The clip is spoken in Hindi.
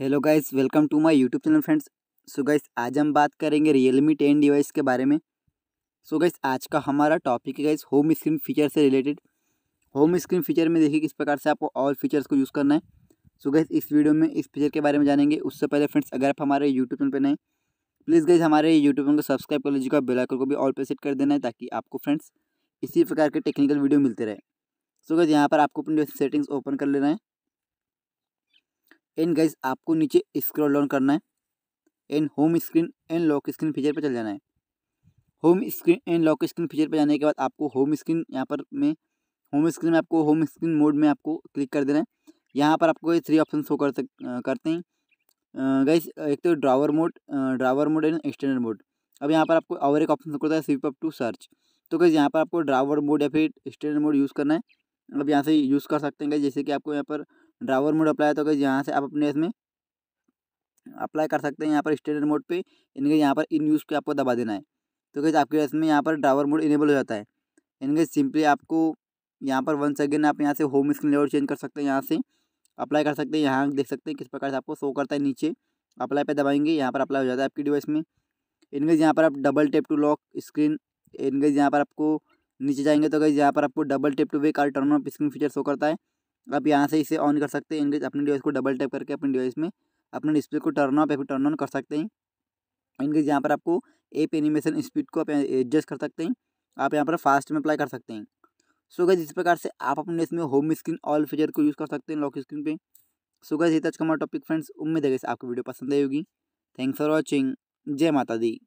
hello guys welcome to my YouTube channel friends so guys आज हम बात करेंगे रियलमी टेन डिवाइस के बारे में सो so गाइस आज का हमारा टॉपिक है गाइस होम स्क्रीन फीचर से रिलेटेड होम स्क्रीन फीचर में देखिए किस प्रकार से आपको और फीचर्स को यूज़ करना है सो so गाइस इस वीडियो में इस फीचर के बारे में जानेंगे उससे पहले फ्रेंड्स अगर आप हमारे यूट्यूब चैनल पर नए प्लीज़ गाइज हमारे यूट्यूब चैनल को सब्सक्राइब कर लीजिएगा बेलाइकन को भी ऑल पर सेट कर देना है ताकि आपको फ्रेंड्स इसी प्रकार के टेक्निकल वीडियो मिलते रहे सो so गाइज यहाँ पर आपको अपनी सेटिंग्स ओपन कर लेना है एंड गाइज आपको नीचे स्क्रॉल डाउन करना है and home screen and lock screen feature पर चल जाना है home screen and lock screen feature पर जाने के बाद आपको होम स्क्रीन यहाँ पर में होम स्क्रीन में आपको होम स्क्रीन मोड में आपको क्लिक कर देना है यहाँ पर आपको ये थ्री ऑप्शन शो कर सक करते हैं गाइस एक तो drawer mode drawer mode and external mode अब यहाँ पर आपको और एक ऑप्शन करता है स्वीप अप टू सर्च तो गाइस यहाँ पर आपको ड्रावर मोड या फिर एक्सटर्नल मोड यूज़ करना है अब यहाँ से यूज़ कर सकते हैं गाइस जैसे कि आपको यहाँ पर ड्राइवर मोड अप्लाई तो गई यहाँ से आप अपने इसमें अप्लाई कर सकते हैं यहाँ पर स्टैंडर्ड मोड पे इनके यहाँ पर इन यूज़ पे आपको दबा देना है तो कैसे आपके इसमें यहाँ पर ड्राइवर मोड इनेबल हो जाता है इनके सिंपली आपको यहाँ पर वन सेकेंड आप यहाँ से होम स्क्रीन लेवल चेंज कर सकते हैं यहाँ से अप्लाई कर सकते हैं यहाँ देख सकते हैं किस प्रकार से आपको शो करता है नीचे अप्लाई पे दबाएंगे यहाँ पर अप्लाई हो जाता है आपकी डिवाइस में इनकेज यहाँ पर आप double tap to lock screen इनकेज यहाँ पर आपको नीचे जाएंगे तो कैसे यहाँ पर आपको double tap to wake or turn off screen feature show करता है आप यहाँ से इसे ऑन कर सकते हैं इंग्लिश अपने डिवाइस को डबल टैप करके अपने डिवाइस में अपने डिस्प्ले को टर्न ऑफ या फिर टर्न ऑन कर सकते हैं इंग्लिश यहाँ पर आपको एप एनिमेशन स्पीड को आप एडजस्ट कर सकते हैं आप यहाँ पर फास्ट में अप्लाई कर सकते हैं सो गैस इस प्रकार से आप अपने इसमें होम स्क्रीन ऑल फीचर को यूज़ कर सकते हैं लॉक स्क्रीन पर सो गैस ये तक हमारा टॉपिक फ्रेंड्स उम्मीद है गैस आपको वीडियो पसंद आई होगी थैंक्स फॉर वॉचिंग जय माता दी